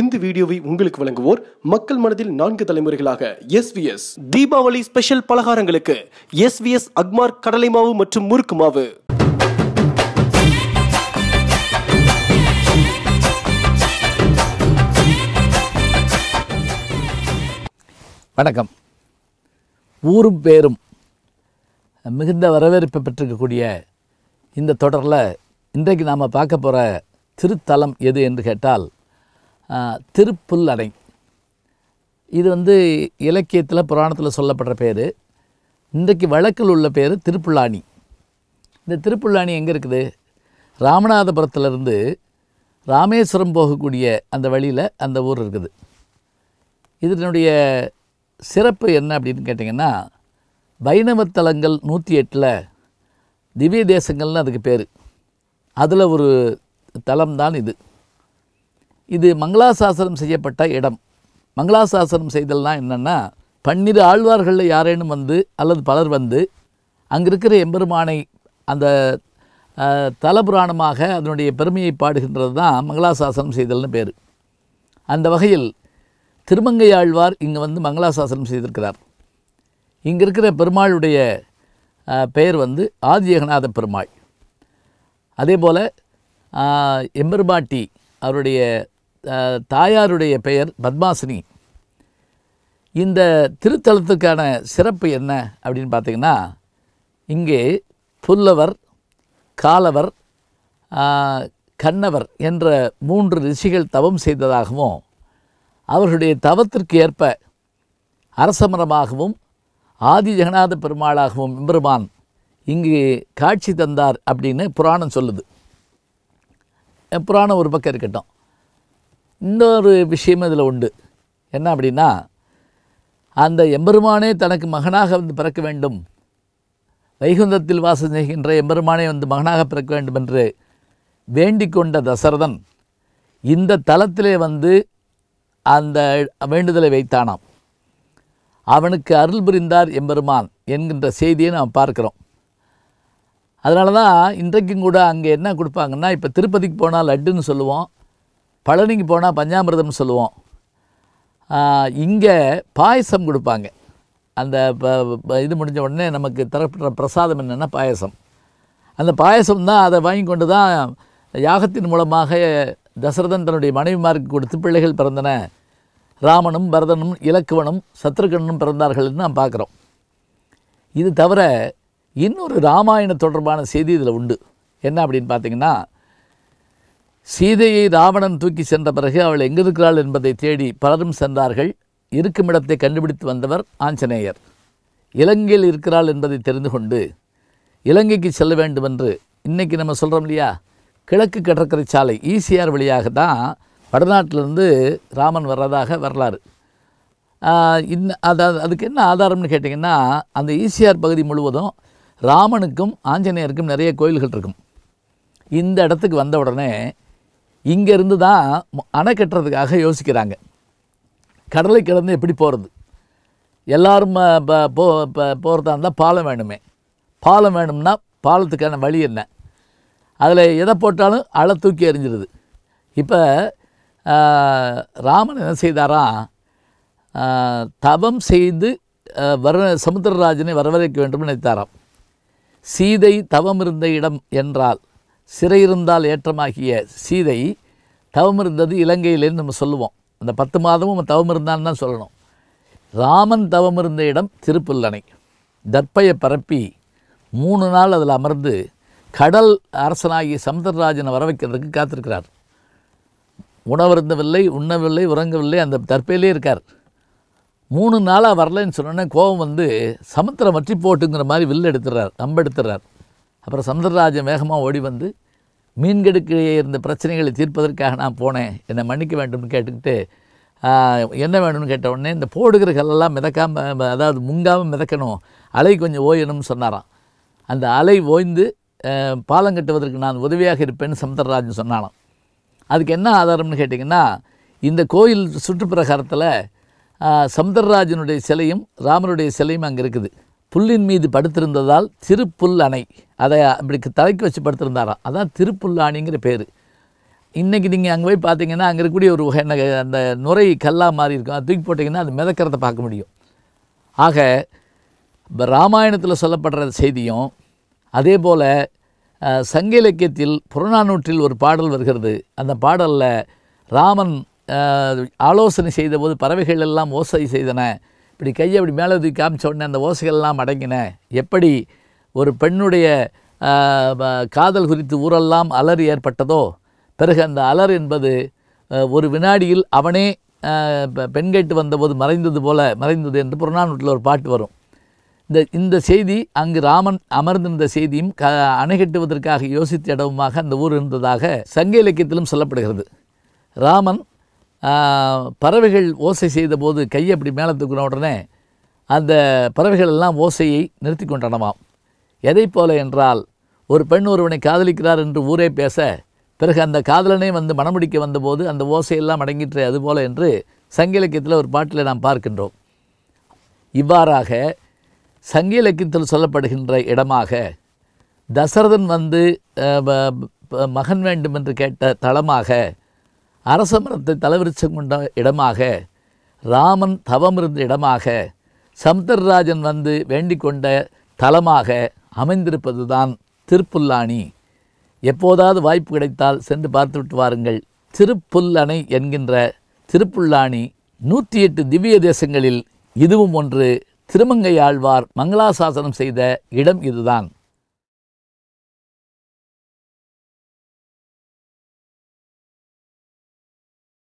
இந்த வீடியோவை உங்களுக்கு வழங்குவோர் மக்கள் மனதில் நான்கு தலைமுறைகளாக S V S Deepavali special பலகாரங்களுக்கு எஸ் வி எஸ் அக்மார் கடலை மாவு மற்றும் முறுக்கு மாவு வணக்கம் ஊரும் பேரும் மிகுந்த வரவேற்பை பெற்றிருக்கக்கூடிய இந்த தொடரில் இன்றைக்கு நாம் பார்க்க போகிற திருத்தலம் எது என்று கேட்டால் திருப்புல்லடை இது வந்து இலக்கியத்தில் புராணத்தில் சொல்லப்படுற பேர் இன்றைக்கு வழக்கில் உள்ள பேர் திருப்புல்லாணி இந்த திருப்புல்லாணி எங்கே இருக்குது ராமநாதபுரத்துலேருந்து ராமேஸ்வரம் போகக்கூடிய அந்த வழியில் அந்த ஊர் இருக்குது இதனுடைய சிறப்பு என்ன அப்படின்னு கேட்டிங்கன்னா வைணவத்தலங்கள் நூற்றி எட்டில் திவ்ய தேசங்கள்னு அதுக்கு பேர் அதில் ஒரு தலம் தான் இது இது மங்களாசாசனம் செய்யப்பட்ட இடம் மங்களாசாசனம் செய்தல்னால் என்னென்னா பன்னிரு ஆழ்வார்களில் யாரேனும் வந்து அல்லது பலர் வந்து அங்கே இருக்கிற எம்பெருமானை அந்த தலபுராணமாக அதனுடைய பெருமையை பாடுகின்றது தான் மங்களாசாசனம் செய்தல்னு பேர் அந்த வகையில் திருமங்கையாழ்வார் இங்கே வந்து மங்களாசாசனம் செய்திருக்கிறார் இங்கே இருக்கிற பெருமாளுடைய பெயர் வந்து ஆதியகநாத பெருமாள் அதே போல் எம்பெருமாட்டி அவருடைய தாயாருடைய பெயர் பத்மாசினி இந்த திருத்தலத்துக்கான சிறப்பு என்ன அப்படின்னு பார்த்திங்கன்னா இங்கே புல்லவர் காலவர் கண்ணவர் என்ற மூன்று ரிஷிகள் தவம் செய்ததாகவும் அவர்களுடைய தவத்திற்கு ஏற்ப அரசமரமாகவும் ஆதி ஜெகநாத பெருமாளாகவும் எம்பெருமான் இங்கு காட்சி தந்தார் அப்படின்னு புராணம் சொல்லுது புராணம் ஒரு பக்கம் இருக்கட்டும் இன்னொரு விஷயம் இதில் உண்டு என்ன அப்படின்னா அந்த எம்பெருமானே தனக்கு மகனாக வந்து பிறக்க வேண்டும் வைகுந்தத்தில் வாசம் செய்கின்ற எம்பெருமானே வந்து மகனாக பிறக்க வேண்டும் என்று வேண்டிக் கொண்ட தசரதன் இந்த தலத்திலே வந்து அந்த வேண்டுதலை வைத்தானாம் அவனுக்கு அருள் புரிந்தார் எம்பெருமான் என்கின்ற செய்தியை நாம் பார்க்குறோம் அதனால தான் இன்றைக்கும் கூட அங்கே என்ன கொடுப்பாங்கன்னா இப்போ திருப்பதிக்கு போனால் லட்டுன்னு சொல்லுவோம் பழனிக்கு போனால் பஞ்சாமிரதம்னு சொல்லுவோம் இங்கே பாயசம் கொடுப்பாங்க அந்த இது முடிஞ்ச உடனே நமக்கு தரப்படுற பிரசாதம் என்னென்னா பாயசம் அந்த பாயசம் தான் அதை வாங்கி கொண்டு தான் யாகத்தின் மூலமாக தசரதன் தன்னுடைய மனைவிமாருக்கு கொடுத்து பிள்ளைகள் பிறந்தன ராமனும் பரதனும் இலக்குவனும் சத்ருகனும் பிறந்தார்கள்னு நான் பார்க்குறோம் இது தவிர இன்னொரு ராமாயண தொடர்பான செய்தி இதில் உண்டு என்ன அப்படின்னு பார்த்திங்கன்னா சீதையை ராவணன் தூக்கி சென்ற பிறகு அவள் எங்கிருக்கிறாள் என்பதை தேடி பலரும் சென்றார்கள் இருக்கும் இடத்தை கண்டுபிடித்து வந்தவர் ஆஞ்சநேயர் இலங்கையில் இருக்கிறாள் என்பதை தெரிந்து கொண்டு இலங்கைக்கு செல்ல வேண்டும் என்று இன்றைக்கி நம்ம சொல்கிறோம் இல்லையா கிழக்கு கடற்கரை சாலை ஈசிஆர் வழியாக தான் வடநாட்டிலேருந்து ராமன் வர்றதாக வரலாறு இன்ன அதாவது அதுக்கு என்ன ஆதாரம்னு கேட்டிங்கன்னா அந்த ஈசிஆர் பகுதி முழுவதும் ராமனுக்கும் ஆஞ்சநேயருக்கும் நிறைய கோயில்கள் இருக்கும் இந்த இடத்துக்கு வந்த உடனே இங்கேருந்து தான் அணை கட்டுறதுக்காக யோசிக்கிறாங்க கடலை கிடந்து எப்படி போகிறது எல்லோரும் போ போகிறதா இருந்தால் பாலம் வேணுமே பாலம் வேணும்னா பாலத்துக்கான வழி என்ன அதில் எதை போட்டாலும் அழை தூக்கி எறிஞ்சிருது இப்போ ராமன் என்ன செய்தாராம் தவம் செய்து வர சமுத்திரராஜனை வரவழைக்க வேண்டும் நினைத்தாராம் சீதை தவம் இருந்த இடம் என்றால் சிறையிருந்தால் ஏற்றமாகிய சீதை தவமிருந்தது இலங்கையிலேருந்து நம்ம சொல்லுவோம் அந்த பத்து மாதமும் தவமிருந்தான்னு தான் சொல்லணும் ராமன் தவமிருந்த இடம் திருப்புல்லணை தற்பையை பரப்பி மூணு நாள் அதில் அமர்ந்து கடல் அரசனாகிய சமுதரராஜனை வர வைக்கிறதுக்கு காத்திருக்கிறார் உணவருந்தவில்லை உண்ணவில்லை உறங்கவில்லை அந்த தற்பையிலே இருக்கார் மூணு நாளாக வரலன்னு சொன்னோன்னே கோபம் வந்து சமுத்திரம் வற்றி போட்டுங்கிற மாதிரி வில்லு எடுத்துடுறார் அம்பெடுத்துறார் அப்புறம் சமுதரராஜன் வேகமாக ஓடி வந்து மீன்கெடுக்கிலேயே இருந்த பிரச்சனைகளை தீர்ப்பதற்காக நான் போனேன் என்னை மன்னிக்க வேண்டும்னு கேட்டுக்கிட்டு என்ன வேணும்னு கேட்ட உடனே இந்த போடுகிற கல்லெல்லாம் மிதக்காமல் அதாவது முங்காமல் மிதக்கணும் அலை கொஞ்சம் ஓயணும்னு சொன்னாராம் அந்த அலை ஓய்ந்து பாலம் கட்டுவதற்கு நான் உதவியாக இருப்பேன்னு சமுதரராஜன் சொன்னாலாம் அதுக்கு என்ன ஆதாரம்னு கேட்டிங்கன்னா இந்த கோயில் சுற்றுப்பிரகாரத்தில் சமுதரராஜனுடைய சிலையும் ராமருடைய சிலையும் அங்கே இருக்குது புல்லின் மீது படுத்திருந்ததால் திருப்புல் அணை அதை அப்படி தலைக்கு வச்சு படுத்திருந்தாராம் அதான் திருப்புல்லாணிங்கிற பேர் இன்றைக்கி நீங்கள் அங்கே போய் பார்த்தீங்கன்னா அங்கே இருக்கக்கூடிய ஒரு என்ன அந்த நுரை கல்லாக மாறி இருக்கும் அது தூக்கி போட்டிங்கன்னா அது மிதக்கிறத பார்க்க முடியும் ஆக இப்போ ராமாயணத்தில் சொல்லப்படுற செய்தியும் அதே போல் சங்க இலக்கியத்தில் புறநானூற்றில் ஒரு பாடல் வருகிறது அந்த பாடலில் ராமன் ஆலோசனை செய்தபோது பறவைகள் எல்லாம் ஓசை செய்தன இப்படி கையை அப்படி மேலே தூக்கி காமிச்ச உடனே அந்த ஓசைகள்லாம் அடங்கின எப்படி ஒரு பெண்ணுடைய காதல் குறித்து ஊரெல்லாம் அலறு ஏற்பட்டதோ பிறகு அந்த அலர் என்பது ஒரு வினாடியில் அவனே பெண் கேட்டு வந்தபோது மறைந்தது போல மறைந்தது என்று புறநானூற்றில் ஒரு பாட்டு வரும் இந்த இந்த செய்தி அங்கு ராமன் அமர்ந்திருந்த செய்தியும் க அணை கட்டுவதற்காக யோசித்த இடமுமாக அந்த ஊர் இருந்ததாக சங்க இலக்கியத்திலும் சொல்லப்படுகிறது ராமன் பறவைகள் ஓசை செய்தபோது கையை அப்படி மேலே தூக்கின உடனே அந்த பறவைகள் எல்லாம் ஓசையை நிறுத்தி கொண்டனவாம் எதை போல என்றால் ஒரு பெண் ஒருவனை காதலிக்கிறார் என்று ஊரே பேச பிறகு அந்த காதலனே வந்து மணமுடிக்க வந்தபோது அந்த ஓசையெல்லாம் அடங்கிற்று அதுபோல் என்று சங்க இலக்கியத்தில் ஒரு பாட்டில் நாம் பார்க்கின்றோம் இவ்வாறாக சங்க இலக்கியத்தில் சொல்லப்படுகின்ற இடமாக தசரதன் வந்து மகன் வேண்டும் என்று கேட்ட தளமாக அரசமரத்தை தலைவிருச்சம் கொண்ட இடமாக ராமன் தவம் இருந்த இடமாக சமுத்திரராஜன் வந்து வேண்டிக்கொண்ட கொண்ட தலமாக அமைந்திருப்பது தான் திருப்புல்லாணி எப்போதாவது வாய்ப்பு கிடைத்தால் சென்று பார்த்துவிட்டு வாருங்கள் திருப்புல்லணை என்கின்ற திருப்புல்லாணி நூற்றி எட்டு திவ்ய தேசங்களில் இதுவும் ஒன்று திருமங்கை ஆழ்வார் மங்களாசாசனம் செய்த இடம் இதுதான்